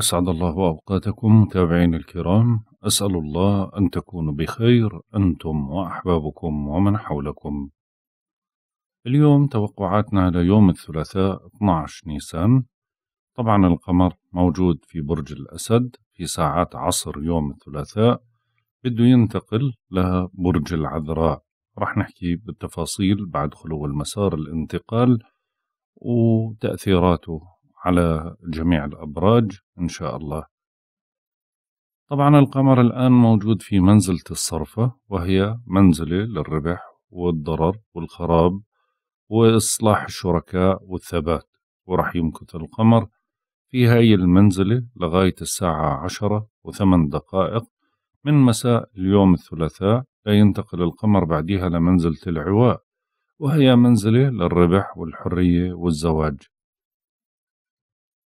أسعد الله أوقاتكم متابعين الكرام أسأل الله أن تكونوا بخير أنتم وأحبابكم ومن حولكم اليوم توقعاتنا ليوم الثلاثاء 12 نيسان طبعا القمر موجود في برج الأسد في ساعات عصر يوم الثلاثاء بده ينتقل لبرج العذراء رح نحكي بالتفاصيل بعد خلو المسار الانتقال وتأثيراته على جميع الأبراج إن شاء الله طبعا القمر الآن موجود في منزلة الصرفة وهي منزلة للربح والضرر والخراب وإصلاح الشركاء والثبات ورح يمكث القمر في هاي المنزلة لغاية الساعة عشرة وثمان دقائق من مساء اليوم الثلاثاء ينتقل القمر بعدها لمنزلة العواء وهي منزلة للربح والحرية والزواج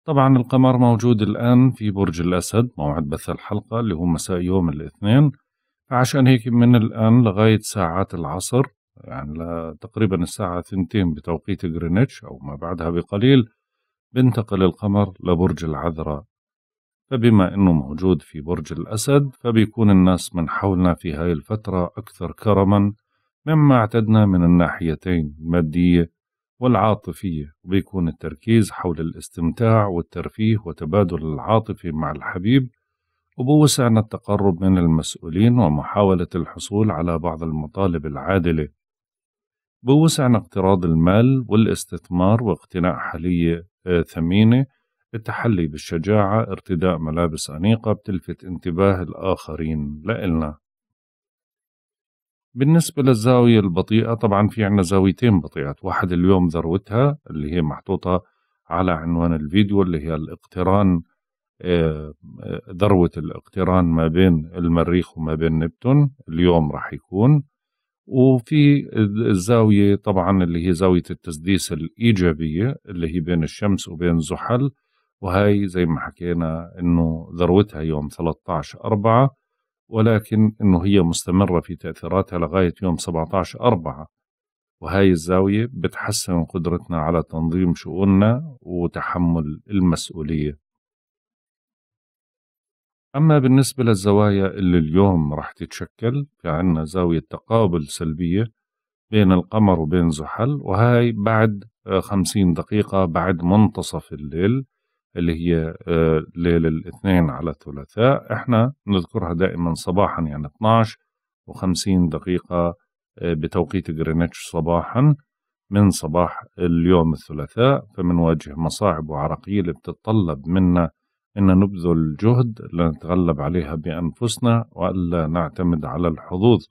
طبعا القمر موجود الآن في برج الأسد موعد بث الحلقة اللي هو مساء يوم الاثنين فعشان هيك من الآن لغاية ساعات العصر يعني تقريبا الساعة ثنتين بتوقيت غرينتش أو ما بعدها بقليل بنتقل القمر لبرج العذراء فبما أنه موجود في برج الأسد فبيكون الناس من حولنا في هاي الفترة أكثر كرما مما اعتدنا من الناحيتين المادية والعاطفية بيكون التركيز حول الاستمتاع والترفيه وتبادل العاطفة مع الحبيب وبوسعنا التقرب من المسؤولين ومحاولة الحصول على بعض المطالب العادلة بوسعنا اقتراض المال والاستثمار واقتناء حلية آه، ثمينة التحلي بالشجاعة ارتداء ملابس أنيقة بتلفت انتباه الآخرين لإلنا بالنسبة للزاوية البطيئة طبعا في عنا زاويتين بطيئات واحد اليوم ذروتها اللي هي محطوطة على عنوان الفيديو اللي هي الاقتران آه، ذروة الاقتران ما بين المريخ وما بين نبتون اليوم راح يكون وفي الزاوية طبعا اللي هي زاوية التسديس الإيجابية اللي هي بين الشمس وبين زحل وهي زي ما حكينا إنه ذروتها يوم 13 أربعة ولكن أنه هي مستمرة في تأثيراتها لغاية يوم 17 4 وهاي الزاوية بتحسن قدرتنا على تنظيم شؤوننا وتحمل المسؤولية أما بالنسبة للزوايا اللي اليوم رح تتشكل في عنا زاوية تقابل سلبية بين القمر وبين زحل وهي بعد 50 دقيقة بعد منتصف الليل اللي هي آه، ليل الاثنين على الثلاثاء احنا نذكرها دائما صباحا يعني 12 و50 دقيقة آه، بتوقيت جرينتش صباحا من صباح اليوم الثلاثاء فمنواجه مصاعب وعراقيل اللي بتتطلب منا أن نبذل جهد لنتغلب عليها بأنفسنا وألا نعتمد على الحظوظ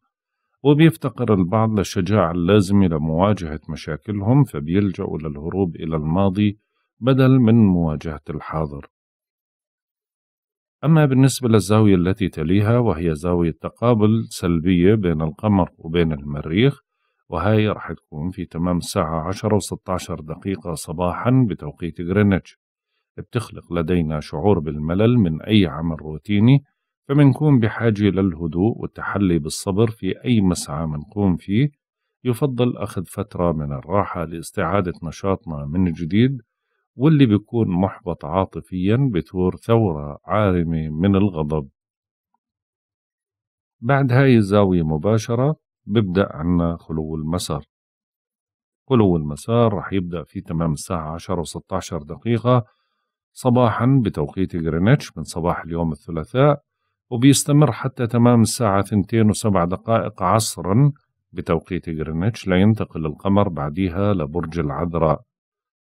وبيفتقر البعض للشجاعة اللازمة لمواجهة مشاكلهم فبيلجأوا للهروب إلى الماضي بدل من مواجهة الحاضر. أما بالنسبة للزاوية التي تليها وهي زاوية تقابل سلبية بين القمر وبين المريخ وهي راح تكون في تمام الساعة 10 و 16 دقيقة صباحا بتوقيت غرينتش بتخلق لدينا شعور بالملل من أي عمل روتيني فمنكون بحاجة للهدوء والتحلي بالصبر في أي مسعى منقوم فيه يفضل أخذ فترة من الراحة لاستعادة نشاطنا من جديد واللي بيكون محبط عاطفيا بثور ثورة عارمة من الغضب بعد هاي الزاوية مباشرة ببدأ عنا خلو المسار خلو المسار رح يبدأ في تمام الساعة 10 و16 دقيقة صباحا بتوقيت غرينتش من صباح اليوم الثلاثاء وبيستمر حتى تمام الساعة 2 و7 دقائق عصرا بتوقيت غرينتش لينتقل القمر بعديها لبرج العذراء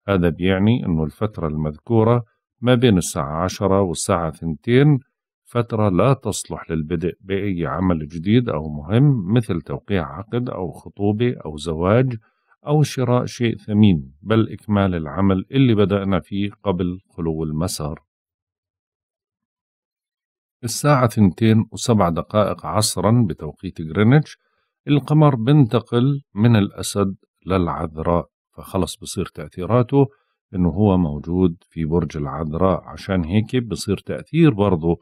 هذا بيعني أنه الفترة المذكورة ما بين الساعة عشرة والساعة ثنتين فترة لا تصلح للبدء بأي عمل جديد أو مهم مثل توقيع عقد أو خطوبة أو زواج أو شراء شيء ثمين بل إكمال العمل اللي بدأنا فيه قبل خلو المسار الساعة ثنتين وسبع دقائق عصرا بتوقيت غرينتش القمر بنتقل من الأسد للعذراء فخلص بصير تأثيراته انه هو موجود في برج العذراء عشان هيك بصير تأثير برضه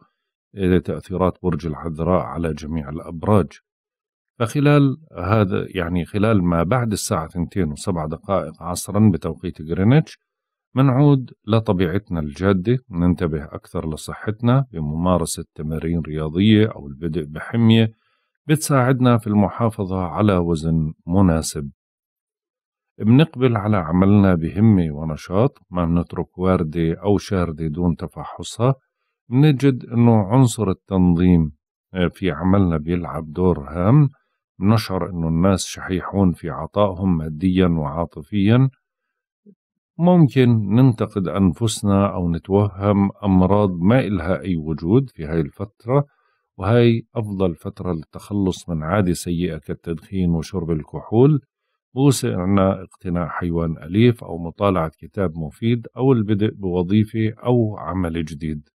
آه، تأثيرات برج العذراء على جميع الأبراج فخلال هذا يعني خلال ما بعد الساعة 2 وسبع دقائق عصرا بتوقيت غرينتش منعود لطبيعتنا الجادة ننتبه أكثر لصحتنا بممارسة تمارين رياضية أو البدء بحمية بتساعدنا في المحافظة على وزن مناسب بنقبل على عملنا بهمة ونشاط ما بنترك واردة أو شاردة دون تفحصها بنجد أنه عنصر التنظيم آه، في عملنا بيلعب دور هام بنشعر أنه الناس شحيحون في عطائهم ماديا وعاطفيا ممكن ننتقد أنفسنا أو نتوهم أمراض ما إلها أي وجود في هاي الفترة وهي أفضل فترة للتخلص من عادة سيئة كالتدخين وشرب الكحول بوصي عنا اقتناء حيوان أليف أو مطالعة كتاب مفيد أو البدء بوظيفة أو عمل جديد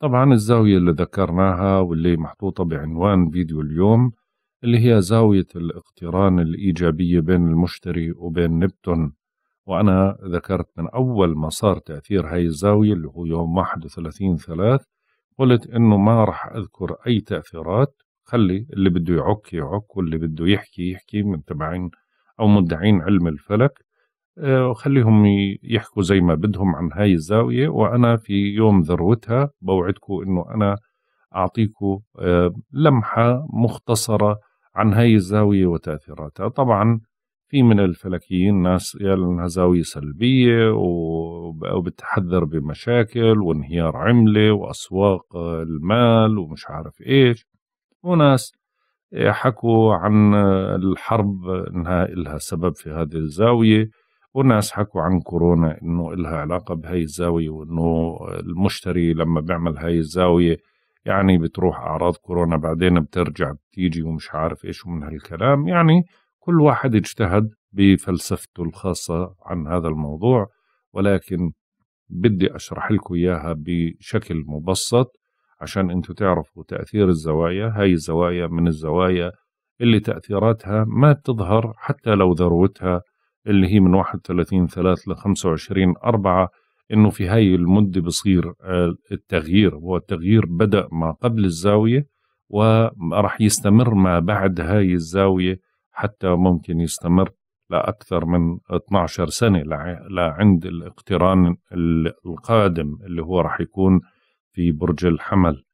طبعا الزاوية اللي ذكرناها واللي محطوطة بعنوان فيديو اليوم اللي هي زاوية الاقتران الإيجابية بين المشتري وبين نبتون وأنا ذكرت من أول ما صار تأثير هاي الزاوية اللي هو يوم 31 ثلاث قلت إنه ما رح أذكر أي تأثيرات خلي اللي بده يعك يعك واللي بده يحكي يحكي من تبعين أو مدعين علم الفلك آه، وخليهم يحكوا زي ما بدهم عن هاي الزاوية وأنا في يوم ذروتها بوعدكم أنه أنا أعطيكم آه، لمحة مختصرة عن هاي الزاوية وتأثيراتها طبعا في من الفلكيين ناس قال انها زاوية سلبية وبتحذر بمشاكل وانهيار عملة واسواق المال ومش عارف ايش وناس حكوا عن الحرب انها لها سبب في هذه الزاويه وناس حكوا عن كورونا انه لها علاقه بهي الزاويه وانه المشتري لما بيعمل هاي الزاويه يعني بتروح اعراض كورونا بعدين بترجع بتيجي ومش عارف ايش من هالكلام يعني كل واحد اجتهد بفلسفته الخاصه عن هذا الموضوع ولكن بدي اشرح لكم اياها بشكل مبسط عشان انتم تعرفوا تأثير الزوايا هاي الزوايا من الزوايا اللي تأثيراتها ما بتظهر حتى لو ذروتها اللي هي من 31 3 ل 25 4 انه في هاي المدة بصير آه، التغيير هو التغيير بدأ ما قبل الزاوية وراح يستمر ما بعد هاي الزاوية حتى ممكن يستمر لأكثر من 12 سنة لعند الاقتران القادم اللي هو راح يكون في برج الحمل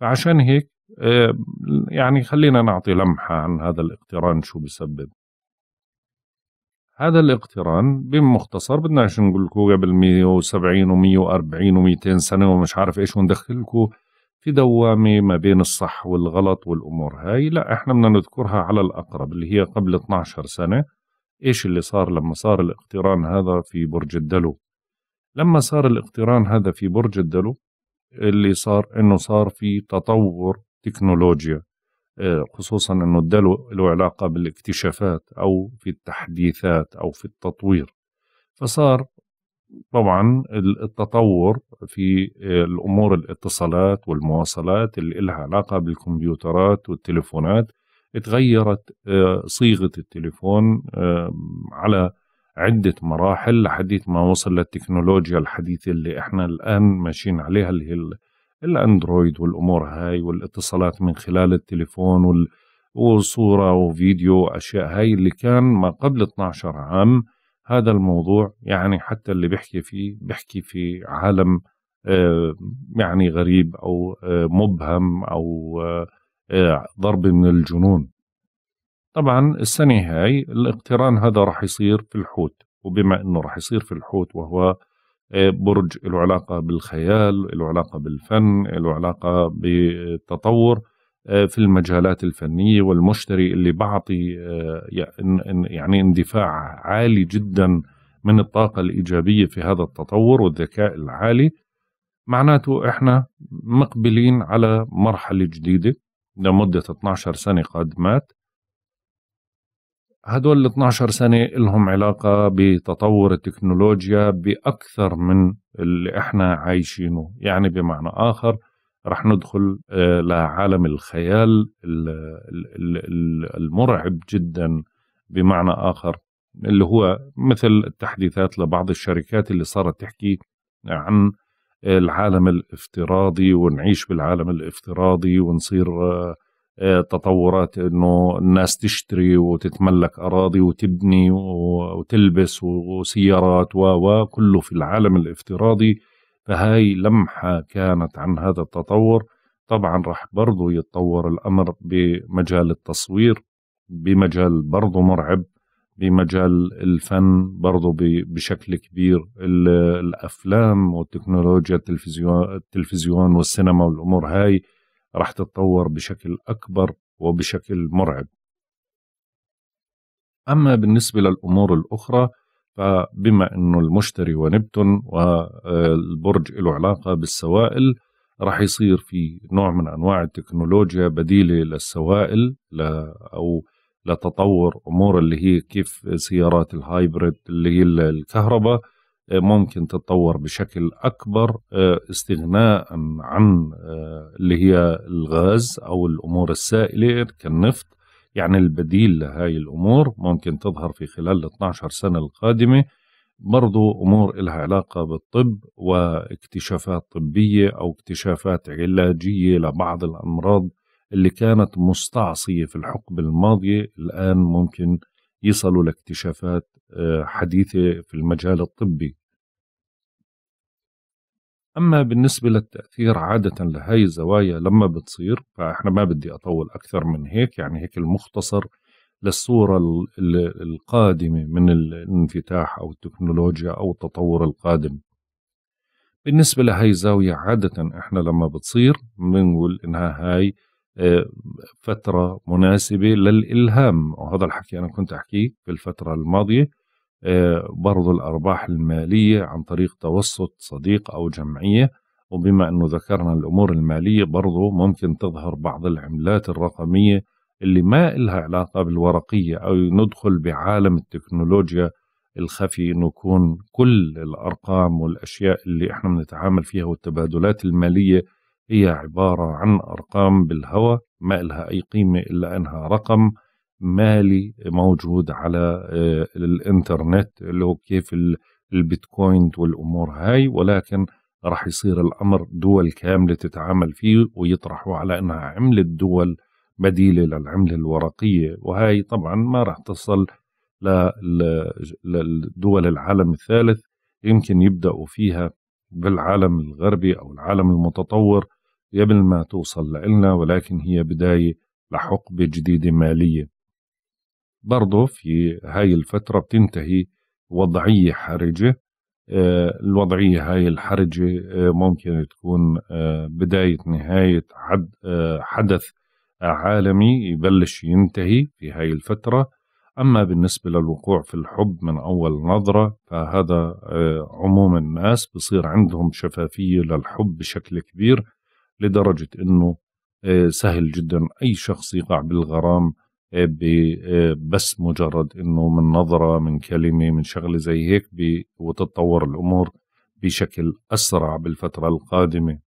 فعشان هيك آه، يعني خلينا نعطي لمحة عن هذا الاقتران شو بسبب هذا الاقتران بمختصر بدناش نقول لكم قبل 170 و140 و200 سنة ومش عارف ايش وندخل لكم في دوامة ما بين الصح والغلط والأمور هاي لا احنا بدنا نذكرها على الأقرب اللي هي قبل 12 سنة ايش اللي صار لما صار الاقتران هذا في برج الدلو لما صار الاقتران هذا في برج الدلو اللي صار انه صار في تطور تكنولوجيا آه، خصوصا انه ده له علاقه بالاكتشافات او في التحديثات او في التطوير فصار طبعا التطور في آه، الامور الاتصالات والمواصلات اللي لها علاقه بالكمبيوترات والتليفونات اتغيرت آه، صيغه التليفون على عدة مراحل لحديث ما وصل للتكنولوجيا الحديثة اللي احنا الآن ماشيين عليها اللي هي الأندرويد والأمور هاي والاتصالات من خلال التليفون وال وصورة وفيديو أشياء هاي اللي كان ما قبل 12 عام هذا الموضوع يعني حتى اللي بيحكي فيه بيحكي في عالم آه، يعني غريب أو آه، مبهم أو آه، ضرب من الجنون طبعا السنة هاي الاقتران هذا راح يصير في الحوت وبما أنه راح يصير في الحوت وهو آه، برج له علاقة بالخيال له علاقة بالفن له علاقة بالتطور آه، في المجالات الفنية والمشتري اللي بعطي آه، يعني اندفاع عالي جدا من الطاقة الإيجابية في هذا التطور والذكاء العالي معناته إحنا مقبلين على مرحلة جديدة لمدة 12 سنة قادمات هدول ال 12 سنة لهم علاقة بتطور التكنولوجيا بأكثر من اللي احنا عايشينه يعني بمعنى آخر رح ندخل آه، لعالم الخيال المرعب جدا بمعنى آخر اللي هو مثل التحديثات لبعض الشركات اللي صارت تحكي عن العالم الافتراضي ونعيش بالعالم الافتراضي ونصير آه، تطورات انه الناس تشتري وتتملك اراضي وتبني وتلبس وسيارات وكله في العالم الافتراضي فهاي لمحه كانت عن هذا التطور طبعا راح برضه يتطور الامر بمجال التصوير بمجال برضه مرعب بمجال الفن برضه بشكل كبير الافلام والتكنولوجيا التلفزيون التلفزيون والسينما والامور هاي راح تتطور بشكل أكبر وبشكل مرعب أما بالنسبة للأمور الأخرى فبما أنه المشتري ونبتون والبرج له علاقة بالسوائل راح يصير في نوع من أنواع التكنولوجيا بديلة للسوائل أو لتطور أمور اللي هي كيف سيارات الهايبرد اللي هي الكهرباء ممكن تتطور بشكل أكبر آه، استغناء عن آه، اللي هي الغاز أو الأمور السائلة كالنفط يعني البديل لهاي الأمور ممكن تظهر في خلال ال 12 سنة القادمة برضو أمور إلها علاقة بالطب واكتشافات طبية أو اكتشافات علاجية لبعض الأمراض اللي كانت مستعصية في الحقبة الماضية الآن ممكن يصلوا لاكتشافات حديثة في المجال الطبي أما بالنسبة للتأثير عادة لهي الزوايا لما بتصير فإحنا ما بدي أطول أكثر من هيك يعني هيك المختصر للصورة القادمة من الانفتاح أو التكنولوجيا أو التطور القادم بالنسبة لهي الزاوية عادة إحنا لما بتصير بنقول إنها هاي آه، فترة مناسبة للإلهام وهذا الحكي أنا كنت أحكيه في الفترة الماضية برضو الأرباح المالية عن طريق توسط صديق أو جمعية وبما أنه ذكرنا الأمور المالية برضو ممكن تظهر بعض العملات الرقمية اللي ما إلها علاقة بالورقية أو ندخل بعالم التكنولوجيا الخفي أنه يكون كل الأرقام والأشياء اللي إحنا بنتعامل فيها والتبادلات المالية هي عبارة عن أرقام بالهواء ما إلها أي قيمة إلا أنها رقم مالي موجود على آه، الانترنت اللي هو كيف البيتكوين والامور هاي ولكن راح يصير الامر دول كامله تتعامل فيه ويطرحوا على انها عمله دول بديله للعمله الورقيه وهي طبعا ما راح تصل لدول العالم الثالث يمكن يبداوا فيها بالعالم الغربي او العالم المتطور قبل ما توصل لنا ولكن هي بدايه لحقبه جديده ماليه برضه في هاي الفترة بتنتهي وضعية حرجة آه، الوضعية هاي الحرجة آه، ممكن تكون آه، بداية نهاية حد حدث عالمي يبلش ينتهي في هاي الفترة أما بالنسبة للوقوع في الحب من أول نظرة فهذا عموم الناس بصير عندهم شفافية للحب بشكل كبير لدرجة أنه سهل جدا أي شخص يقع بالغرام آه، بس مجرد انه من نظره من كلمه من شغله زي هيك وتتطور الامور بشكل اسرع بالفتره القادمه.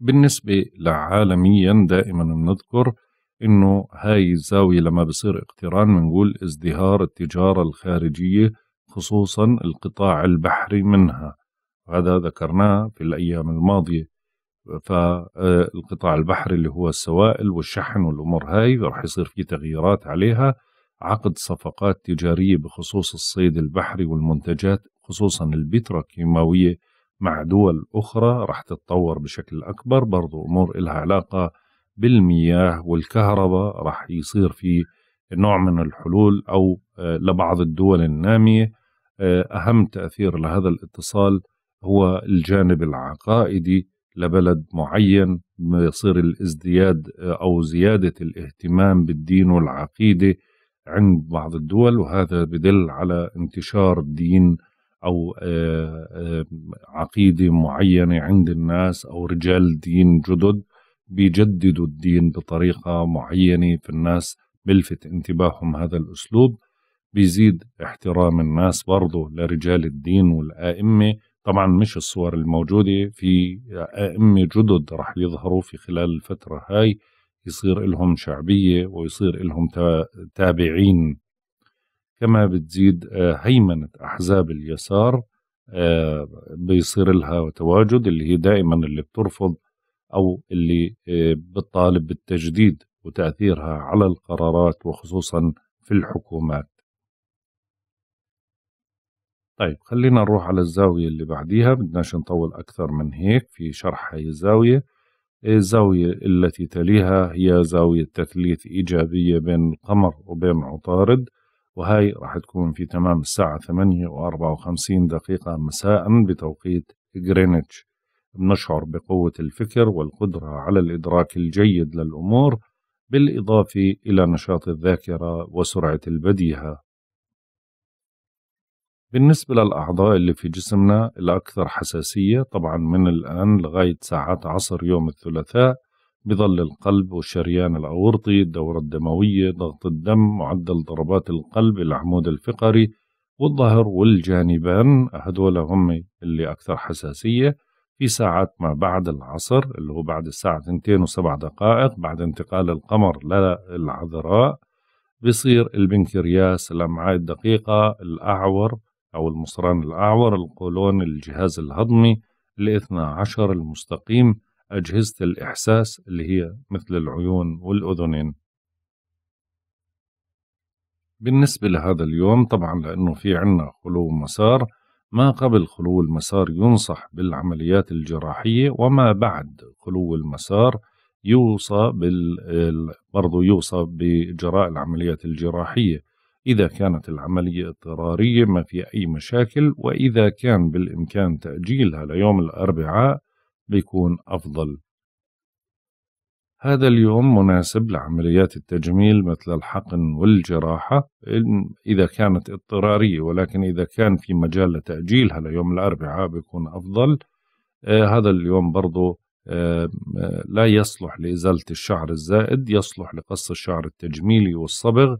بالنسبه لعالميا دائما بنذكر انه هاي الزاويه لما بصير اقتران بنقول ازدهار التجاره الخارجيه خصوصا القطاع البحري منها هذا ذكرناه في الايام الماضيه فالقطاع البحري اللي هو السوائل والشحن والامور هاي راح يصير في تغييرات عليها عقد صفقات تجاريه بخصوص الصيد البحري والمنتجات خصوصا البتروكيماويه مع دول اخرى راح تتطور بشكل اكبر برضو امور لها علاقه بالمياه والكهرباء راح يصير في نوع من الحلول او آه، لبعض الدول الناميه آه، اهم تاثير لهذا الاتصال هو الجانب العقائدي لبلد معين يصير الازدياد أو زيادة الاهتمام بالدين والعقيدة عند بعض الدول وهذا بدل على انتشار دين أو آه، آه، عقيدة معينة عند الناس أو رجال دين جدد بيجددوا الدين بطريقة معينة في الناس بلفت انتباههم هذا الأسلوب بيزيد احترام الناس برضه لرجال الدين والآئمة طبعا مش الصور الموجودة في أئمة جدد رح يظهروا في خلال الفترة هاي يصير لهم شعبية ويصير لهم تابعين كما بتزيد آه، هيمنة أحزاب اليسار آه، بيصير لها تواجد اللي هي دائما اللي بترفض أو اللي آه، بتطالب بالتجديد وتأثيرها على القرارات وخصوصا في الحكومات طيب خلينا نروح على الزاوية اللي بعديها بدناش نطول أكثر من هيك في شرح هاي الزاوية الزاوية التي تليها هي زاوية تثليث إيجابية بين القمر وبين عطارد وهاي راح تكون في تمام الساعة ثمانية وأربعة وخمسين دقيقة مساء بتوقيت غرينتش بنشعر بقوة الفكر والقدرة على الإدراك الجيد للأمور بالإضافة إلى نشاط الذاكرة وسرعة البديهة بالنسبة للأعضاء اللي في جسمنا الأكثر حساسية طبعا من الآن لغاية ساعات عصر يوم الثلاثاء بظل القلب والشريان الأورطي الدورة الدموية ضغط الدم معدل ضربات القلب العمود الفقري والظهر والجانبان هدول هم اللي أكثر حساسية في ساعات ما بعد العصر اللي هو بعد الساعة 2 وسبع دقائق بعد انتقال القمر للعذراء بصير البنكرياس الأمعاء الدقيقة الأعور أو المصران الأعور القولون الجهاز الهضمي الاثنى عشر المستقيم أجهزة الإحساس اللي هي مثل العيون والأذنين بالنسبة لهذا اليوم طبعا لأنه في عنا خلو مسار ما قبل خلو المسار ينصح بالعمليات الجراحية وما بعد خلو المسار يوصى بال... برضو يوصى بجراء العمليات الجراحية إذا كانت العملية اضطرارية ما في أي مشاكل وإذا كان بالإمكان تأجيلها ليوم الأربعاء بيكون أفضل هذا اليوم مناسب لعمليات التجميل مثل الحقن والجراحة إذا كانت اضطرارية ولكن إذا كان في مجال لتأجيلها ليوم الأربعاء بيكون أفضل آه، هذا اليوم برضو آه، لا يصلح لإزالة الشعر الزائد يصلح لقص الشعر التجميلي والصبغ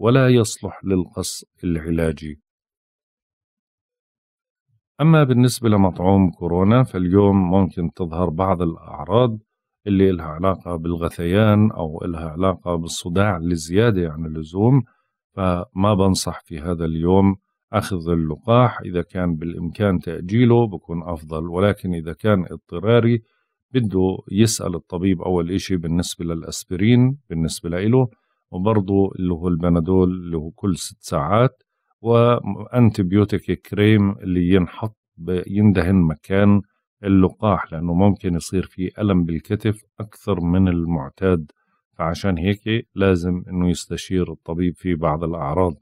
ولا يصلح للقص العلاجي أما بالنسبة لمطعوم كورونا فاليوم ممكن تظهر بعض الأعراض اللي إلها علاقة بالغثيان أو إلها علاقة بالصداع لزيادة عن اللزوم فما بنصح في هذا اليوم أخذ اللقاح إذا كان بالإمكان تأجيله بكون أفضل ولكن إذا كان اضطراري بده يسأل الطبيب أول إشي بالنسبة للأسبرين بالنسبة له وبرضه اللي هو البنادول اللي هو كل ست ساعات وانتيبيوتيك كريم اللي ينحط يندهن مكان اللقاح لأنه ممكن يصير في ألم بالكتف أكثر من المعتاد فعشان هيك لازم أنه يستشير الطبيب في بعض الأعراض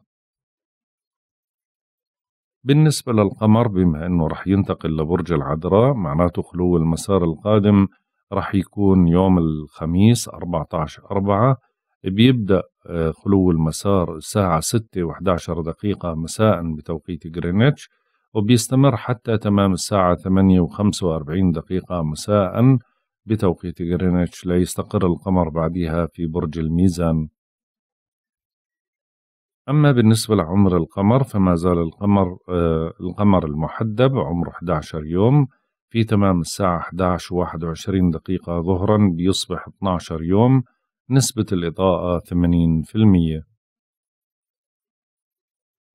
بالنسبة للقمر بما أنه رح ينتقل لبرج العذراء معناته خلو المسار القادم رح يكون يوم الخميس 14 أربعة بيبدأ آه، خلو المسار الساعة 6 و11 دقيقة مساء بتوقيت جرينتش وبيستمر حتى تمام الساعة 8 و45 دقيقة مساء بتوقيت غرينتش ليستقر القمر بعدها في برج الميزان أما بالنسبة لعمر القمر فما زال القمر آه القمر المحدب عمره 11 يوم في تمام الساعة 11 و21 دقيقة ظهرا بيصبح 12 يوم نسبة الإضاءة 80%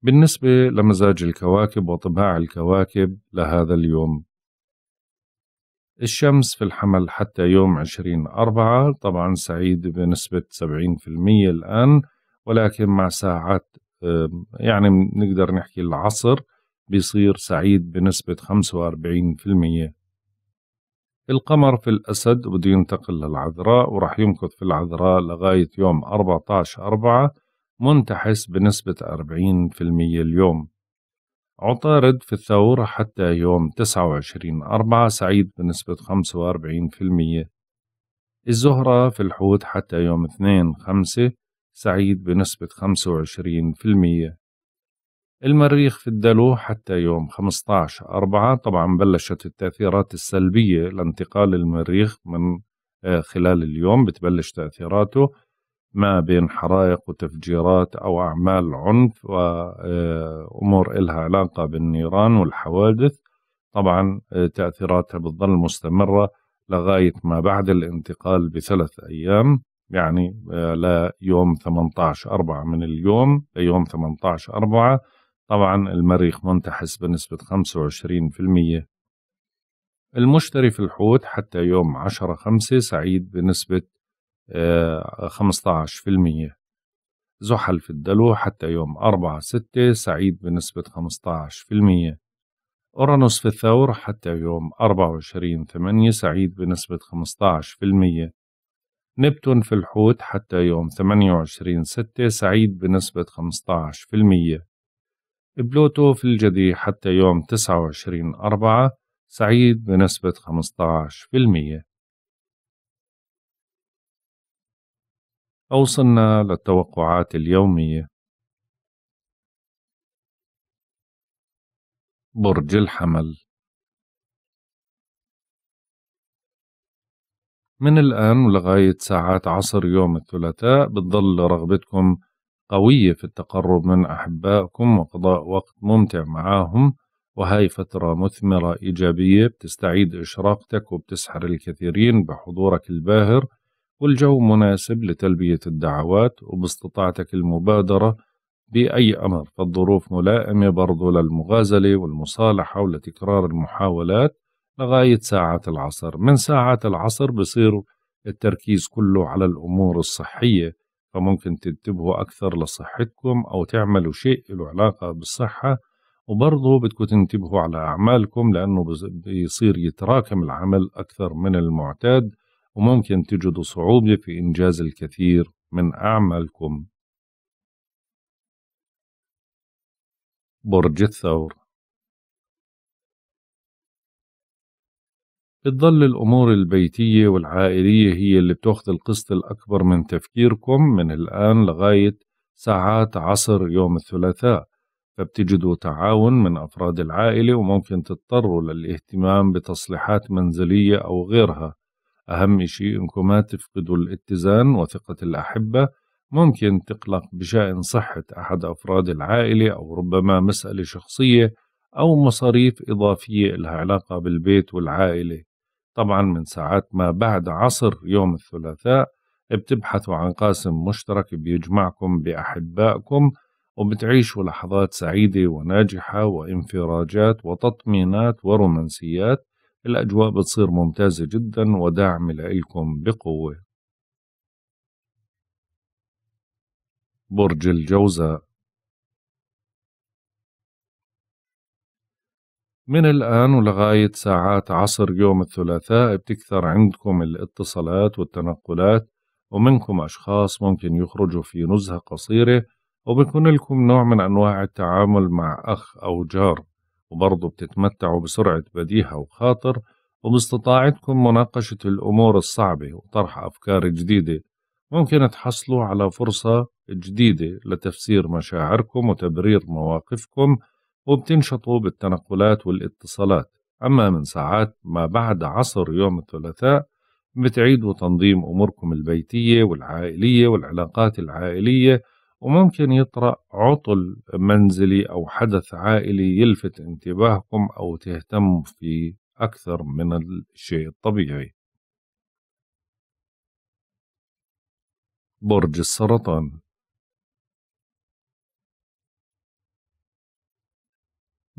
بالنسبة لمزاج الكواكب وطباع الكواكب لهذا اليوم الشمس في الحمل حتى يوم 20 أربعة طبعا سعيد بنسبة 70% الآن ولكن مع ساعات يعني نقدر نحكي العصر بيصير سعيد بنسبة 45% القمر في الأسد بده ينتقل للعذراء وراح يمكث في العذراء لغاية يوم 14 4 منتحس بنسبة 40% اليوم عطارد في الثور حتى يوم 29 4 سعيد بنسبة 45% الزهرة في الحوت حتى يوم 2 5 سعيد بنسبة 25% المريخ في الدلو حتى يوم 15 أربعة طبعا بلشت التأثيرات السلبية لانتقال المريخ من آه، خلال اليوم بتبلش تأثيراته ما بين حرائق وتفجيرات أو أعمال عنف وأمور آه، إلها علاقة بالنيران والحوادث طبعا آه، تأثيراتها بتظل مستمرة لغاية ما بعد الانتقال بثلاث أيام يعني ليوم 18 أربعة من اليوم ليوم 18 أربعة طبعا المريخ منتحس بنسبة 25% المشتري في الحوت حتى يوم 10 5 سعيد بنسبة 15% آه، زحل في الدلو حتى يوم 4 6 سعيد بنسبة 15% أورانوس في الثور حتى يوم 24 8 سعيد بنسبة 15% نبتون في الحوت حتى يوم 28 6 سعيد بنسبة بلوتو في الجدي حتى يوم 29 أربعة سعيد بنسبة 15% أوصلنا للتوقعات اليومية برج الحمل من الآن لغاية ساعات عصر يوم الثلاثاء بتظل رغبتكم قوية في التقرب من أحبائكم وقضاء وقت ممتع معاهم وهي فترة مثمرة إيجابية بتستعيد إشراقتك وبتسحر الكثيرين بحضورك الباهر والجو مناسب لتلبية الدعوات وباستطاعتك المبادرة بأي أمر فالظروف ملائمة برضو للمغازلة والمصالحة ولتكرار المحاولات لغاية ساعات العصر من ساعات العصر بصير التركيز كله على الأمور الصحية فممكن تنتبهوا أكثر لصحتكم أو تعملوا شيء له علاقة بالصحة وبرضه بدكم تنتبهوا على أعمالكم لأنه بيصير يتراكم العمل أكثر من المعتاد وممكن تجدوا صعوبة في إنجاز الكثير من أعمالكم برج الثور بتظل الأمور البيتية والعائلية هي اللي بتاخد القسط الأكبر من تفكيركم من الآن لغاية ساعات عصر يوم الثلاثاء فبتجدوا تعاون من أفراد العائلة وممكن تضطروا للاهتمام بتصليحات منزلية أو غيرها أهم شيء إنكم ما تفقدوا الاتزان وثقة الأحبة ممكن تقلق بشأن صحة أحد أفراد العائلة أو ربما مسألة شخصية أو مصاريف إضافية لها علاقة بالبيت والعائلة طبعا من ساعات ما بعد عصر يوم الثلاثاء بتبحثوا عن قاسم مشترك بيجمعكم بأحبائكم وبتعيشوا لحظات سعيدة وناجحة وانفراجات وتطمينات ورومانسيات الأجواء بتصير ممتازة جدا وداعمة لإلكم بقوة برج الجوزاء من الآن ولغاية ساعات عصر يوم الثلاثاء بتكثر عندكم الاتصالات والتنقلات ومنكم أشخاص ممكن يخرجوا في نزهة قصيرة وبيكون لكم نوع من أنواع التعامل مع أخ أو جار وبرضه بتتمتعوا بسرعة بديهة وخاطر وباستطاعتكم مناقشة الأمور الصعبة وطرح أفكار جديدة ممكن تحصلوا على فرصة جديدة لتفسير مشاعركم وتبرير مواقفكم وبتنشطوا بالتنقلات والاتصالات أما من ساعات ما بعد عصر يوم الثلاثاء بتعيدوا تنظيم أموركم البيتية والعائلية والعلاقات العائلية وممكن يطرأ عطل منزلي أو حدث عائلي يلفت انتباهكم أو تهتموا فيه أكثر من الشيء الطبيعي برج السرطان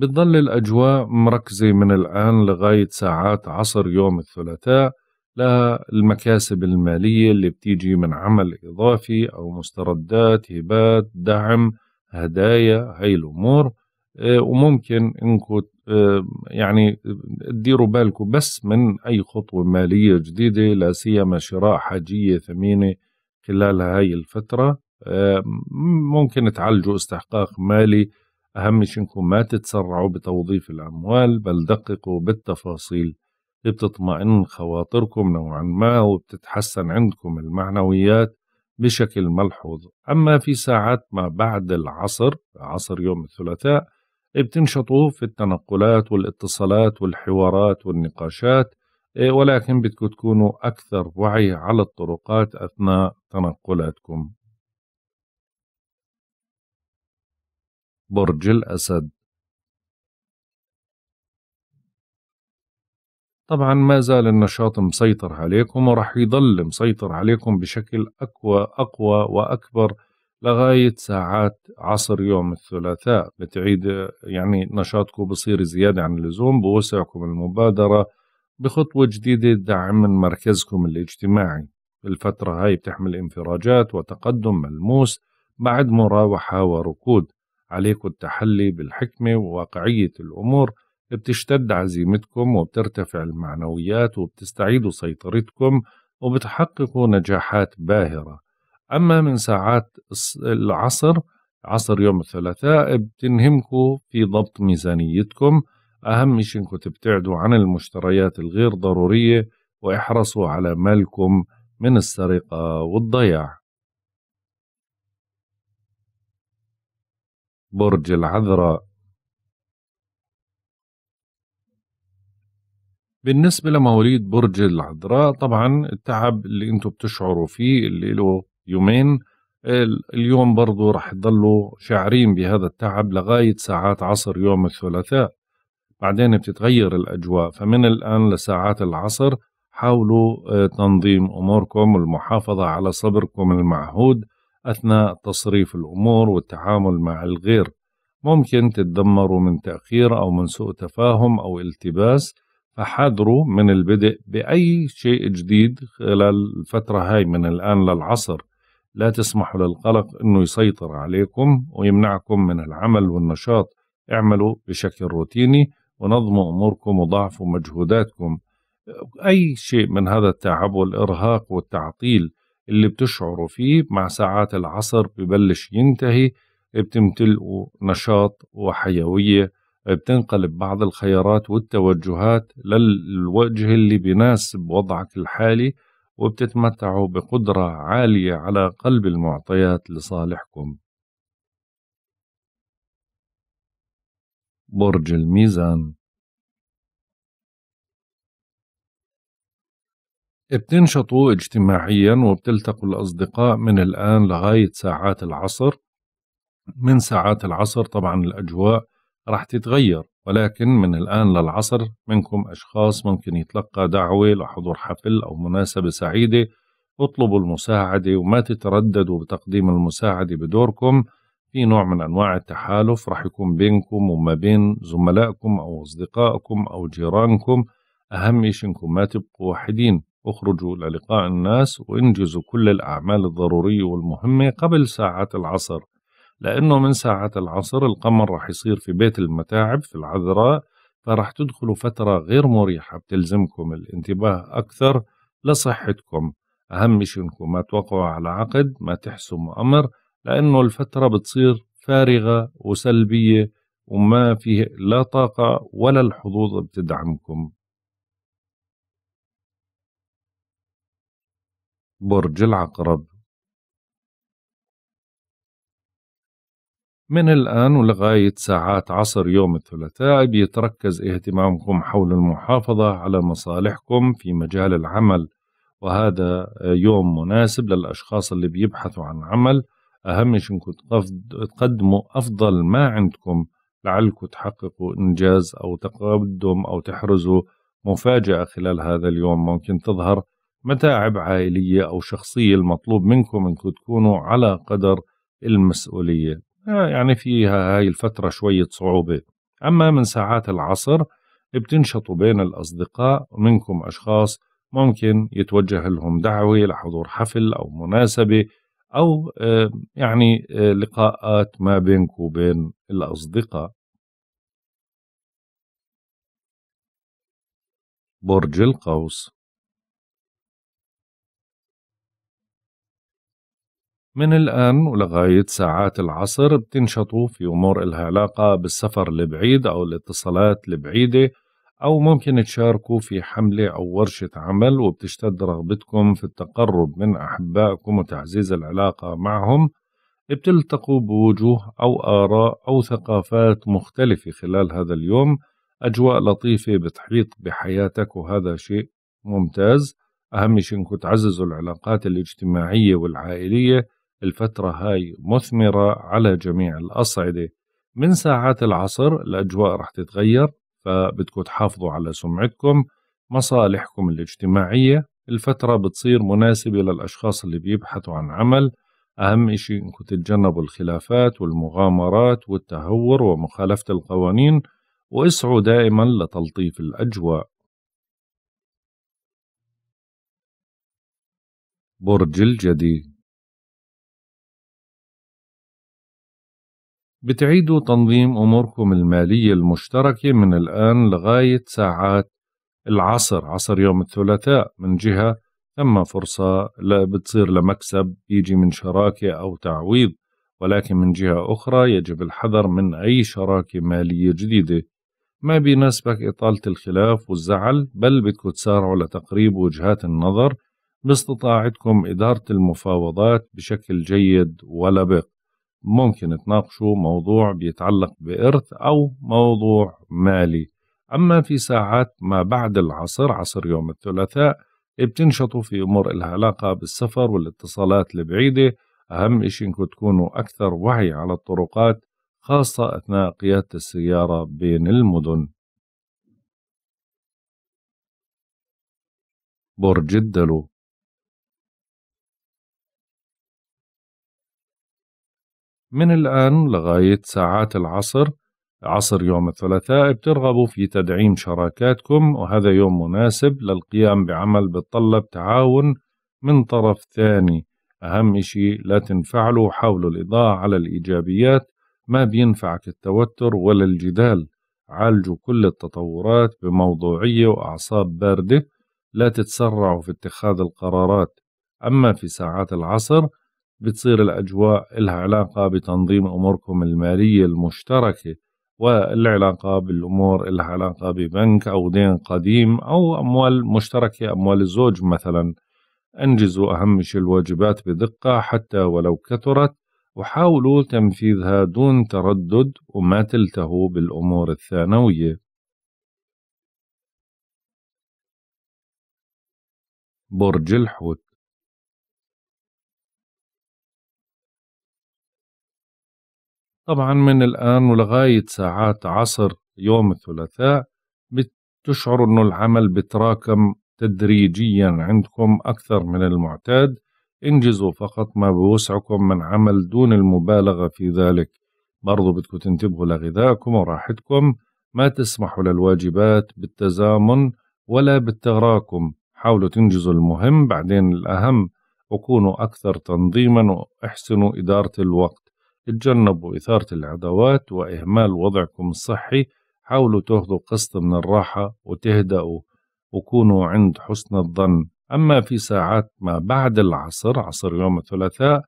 بتضل الأجواء مركزة من الآن لغاية ساعات عصر يوم الثلاثاء للمكاسب المالية اللي بتيجي من عمل إضافي أو مستردات هبات دعم هدايا هاي الأمور آه، وممكن إنكو آه، يعني تديروا بالكم بس من أي خطوة مالية جديدة لا سيما شراء حاجية ثمينة خلال هاي الفترة آه، ممكن تعالجوا استحقاق مالي أهم شيء إنكم ما تتسرعوا بتوظيف الأموال بل دققوا بالتفاصيل بتطمئن خواطركم نوعا ما وبتتحسن عندكم المعنويات بشكل ملحوظ أما في ساعات ما بعد العصر عصر يوم الثلاثاء بتنشطوا في التنقلات والاتصالات والحوارات والنقاشات إيه، ولكن بدكم تكونوا أكثر وعي على الطرقات أثناء تنقلاتكم برج الأسد طبعا ما زال النشاط مسيطر عليكم ورح يضل مسيطر عليكم بشكل أقوى أقوى وأكبر لغاية ساعات عصر يوم الثلاثاء بتعيد يعني نشاطكم بصير زيادة عن اللزوم بوسعكم المبادرة بخطوة جديدة دعم من مركزكم الاجتماعي الفترة هاي بتحمل انفراجات وتقدم ملموس بعد مراوحة وركود عليكم التحلي بالحكمة وواقعية الأمور بتشتد عزيمتكم وبترتفع المعنويات وبتستعيدوا سيطرتكم وبتحققوا نجاحات باهرة أما من ساعات العصر عصر يوم الثلاثاء بتنهمكم في ضبط ميزانيتكم أهم شيء إنكم تبتعدوا عن المشتريات الغير ضرورية واحرصوا على مالكم من السرقة والضياع برج العذراء بالنسبة لمواليد برج العذراء طبعا التعب اللي انتم بتشعروا فيه اللي له يومين اليوم برضو رح تضلوا شاعرين بهذا التعب لغاية ساعات عصر يوم الثلاثاء بعدين بتتغير الأجواء فمن الآن لساعات العصر حاولوا آه، تنظيم أموركم والمحافظة على صبركم المعهود أثناء تصريف الأمور والتعامل مع الغير ممكن تتدمروا من تأخير أو من سوء تفاهم أو التباس فحذروا من البدء بأي شيء جديد خلال الفترة هاي من الآن للعصر لا تسمحوا للقلق أنه يسيطر عليكم ويمنعكم من العمل والنشاط اعملوا بشكل روتيني ونظموا أموركم وضاعفوا مجهوداتكم أي شيء من هذا التعب والإرهاق والتعطيل اللي بتشعروا فيه مع ساعات العصر ببلش ينتهي بتمتلئوا نشاط وحيوية بتنقلب بعض الخيارات والتوجهات للوجه اللي بيناسب وضعك الحالي وبتتمتعوا بقدرة عالية على قلب المعطيات لصالحكم برج الميزان بتنشطوا اجتماعيا وبتلتقوا الأصدقاء من الآن لغاية ساعات العصر من ساعات العصر طبعا الأجواء راح تتغير ولكن من الآن للعصر منكم أشخاص ممكن يتلقى دعوة لحضور حفل أو مناسبة سعيدة اطلبوا المساعدة وما تترددوا بتقديم المساعدة بدوركم في نوع من أنواع التحالف راح يكون بينكم وما بين زملائكم أو أصدقائكم أو جيرانكم أهم شيء إنكم ما تبقوا وحيدين اخرجوا للقاء الناس وانجزوا كل الأعمال الضرورية والمهمة قبل ساعة العصر لأنه من ساعة العصر القمر رح يصير في بيت المتاعب في العذراء فرح تدخلوا فترة غير مريحة بتلزمكم الانتباه أكثر لصحتكم أهم شيء إنكم ما توقعوا على عقد ما تحسموا أمر لأنه الفترة بتصير فارغة وسلبية وما فيه لا طاقة ولا الحظوظ بتدعمكم برج العقرب من الآن ولغاية ساعات عصر يوم الثلاثاء بيتركز اهتمامكم حول المحافظة على مصالحكم في مجال العمل وهذا يوم مناسب للأشخاص اللي بيبحثوا عن عمل أهم شيء إنكم تقدموا أفضل ما عندكم لعلكم تحققوا إنجاز أو تقدم أو تحرزوا مفاجأة خلال هذا اليوم ممكن تظهر متاعب عائلية أو شخصية المطلوب منكم أنكم تكونوا على قدر المسؤولية آه، يعني فيها هاي الفترة شوية صعوبة أما من ساعات العصر بتنشطوا بين الأصدقاء ومنكم أشخاص ممكن يتوجه لهم دعوة لحضور حفل أو مناسبة أو آه، يعني آه، لقاءات ما بينك وبين الأصدقاء برج القوس من الآن ولغاية ساعات العصر بتنشطوا في أمور إلها علاقة بالسفر البعيد أو الاتصالات البعيدة أو ممكن تشاركوا في حملة أو ورشة عمل وبتشتد رغبتكم في التقرب من أحبائكم وتعزيز العلاقة معهم بتلتقوا بوجوه أو آراء أو ثقافات مختلفة خلال هذا اليوم أجواء لطيفة بتحيط بحياتك وهذا شيء ممتاز أهم شيء إنكم تعززوا العلاقات الاجتماعية والعائلية الفترة هاي مثمرة على جميع الأصعدة من ساعات العصر الأجواء رح تتغير فبدكم تحافظوا على سمعتكم مصالحكم الاجتماعية الفترة بتصير مناسبة للأشخاص اللي بيبحثوا عن عمل أهم إشي إنكم تتجنبوا الخلافات والمغامرات والتهور ومخالفة القوانين واسعوا دائما لتلطيف الأجواء برج الجدي بتعيدوا تنظيم أموركم المالية المشتركة من الآن لغاية ساعات العصر عصر يوم الثلاثاء من جهة ثم فرصة لا بتصير لمكسب يجي من شراكة أو تعويض ولكن من جهة أخرى يجب الحذر من أي شراكة مالية جديدة ما بيناسبك إطالة الخلاف والزعل بل بدكم تسارعوا لتقريب وجهات النظر باستطاعتكم إدارة المفاوضات بشكل جيد ولبق ممكن تناقشوا موضوع بيتعلق بإرث أو موضوع مالي أما في ساعات ما بعد العصر عصر يوم الثلاثاء بتنشطوا في أمور إلها علاقة بالسفر والاتصالات البعيدة أهم إشي إنكم تكونوا أكثر وعي على الطرقات خاصة أثناء قيادة السيارة بين المدن برج الدلو من الآن لغاية ساعات العصر عصر يوم الثلاثاء بترغبوا في تدعيم شراكاتكم وهذا يوم مناسب للقيام بعمل بتطلب تعاون من طرف ثاني أهم إشي لا تنفعلوا حاولوا الإضاءة على الإيجابيات ما بينفعك التوتر ولا الجدال عالجوا كل التطورات بموضوعية وأعصاب باردة لا تتسرعوا في اتخاذ القرارات أما في ساعات العصر بتصير الأجواء لها علاقة بتنظيم أموركم المالية المشتركة والعلاقة بالأمور لها علاقة ببنك أو دين قديم أو أموال مشتركة أموال الزوج مثلا أنجزوا أهم شيء الواجبات بدقة حتى ولو كثرت وحاولوا تنفيذها دون تردد وما تلتهوا بالأمور الثانوية برج الحوت طبعا من الآن ولغاية ساعات عصر يوم الثلاثاء بتشعر أنه العمل بتراكم تدريجيا عندكم أكثر من المعتاد انجزوا فقط ما بوسعكم من عمل دون المبالغة في ذلك برضو بدكم تنتبهوا لغذائكم وراحتكم ما تسمحوا للواجبات بالتزامن ولا بالتغراكم حاولوا تنجزوا المهم بعدين الأهم وكونوا أكثر تنظيما وأحسنوا إدارة الوقت تجنبوا إثارة العداوات وإهمال وضعكم الصحي حاولوا تاخذوا قسط من الراحة وتهدأوا وكونوا عند حسن الظن أما في ساعات ما بعد العصر عصر يوم الثلاثاء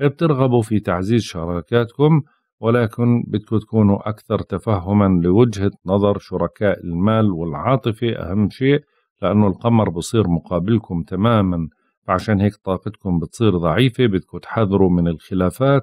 بترغبوا في تعزيز شراكاتكم ولكن بدكم تكونوا أكثر تفهما لوجهة نظر شركاء المال والعاطفة أهم شيء لأنه القمر بصير مقابلكم تماما فعشان هيك طاقتكم بتصير ضعيفة بدكم تحذروا من الخلافات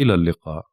إلى اللقاء